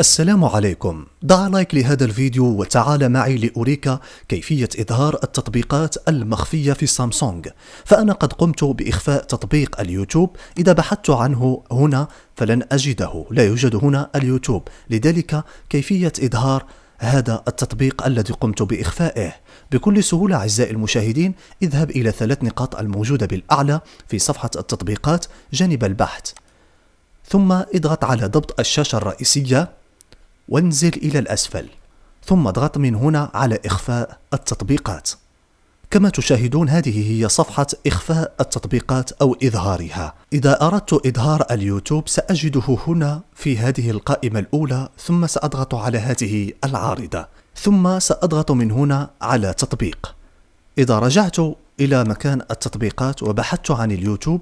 السلام عليكم ضع لايك لهذا الفيديو وتعال معي لأريك كيفية إظهار التطبيقات المخفية في سامسونج فأنا قد قمت بإخفاء تطبيق اليوتيوب إذا بحثت عنه هنا فلن أجده لا يوجد هنا اليوتيوب لذلك كيفية إظهار هذا التطبيق الذي قمت بإخفائه بكل سهولة أعزائي المشاهدين اذهب إلى ثلاث نقاط الموجودة بالأعلى في صفحة التطبيقات جانب البحث ثم اضغط على ضبط الشاشة الرئيسية وانزل إلى الأسفل ثم اضغط من هنا على إخفاء التطبيقات كما تشاهدون هذه هي صفحة إخفاء التطبيقات أو إظهارها إذا أردت إظهار اليوتيوب سأجده هنا في هذه القائمة الأولى ثم سأضغط على هذه العارضة ثم سأضغط من هنا على تطبيق إذا رجعت إلى مكان التطبيقات وبحثت عن اليوتيوب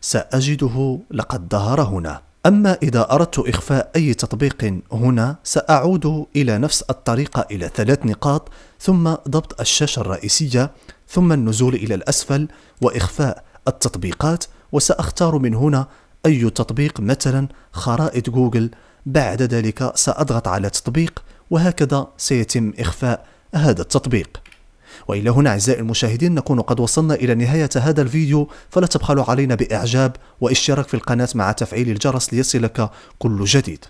سأجده لقد ظهر هنا أما إذا أردت إخفاء أي تطبيق هنا سأعود إلى نفس الطريقة إلى ثلاث نقاط ثم ضبط الشاشة الرئيسية ثم النزول إلى الأسفل وإخفاء التطبيقات وسأختار من هنا أي تطبيق مثلا خرائط جوجل بعد ذلك سأضغط على تطبيق وهكذا سيتم إخفاء هذا التطبيق وإلى هنا أعزائي المشاهدين نكون قد وصلنا إلى نهاية هذا الفيديو فلا تبخلوا علينا بإعجاب واشتراك في القناة مع تفعيل الجرس ليصلك كل جديد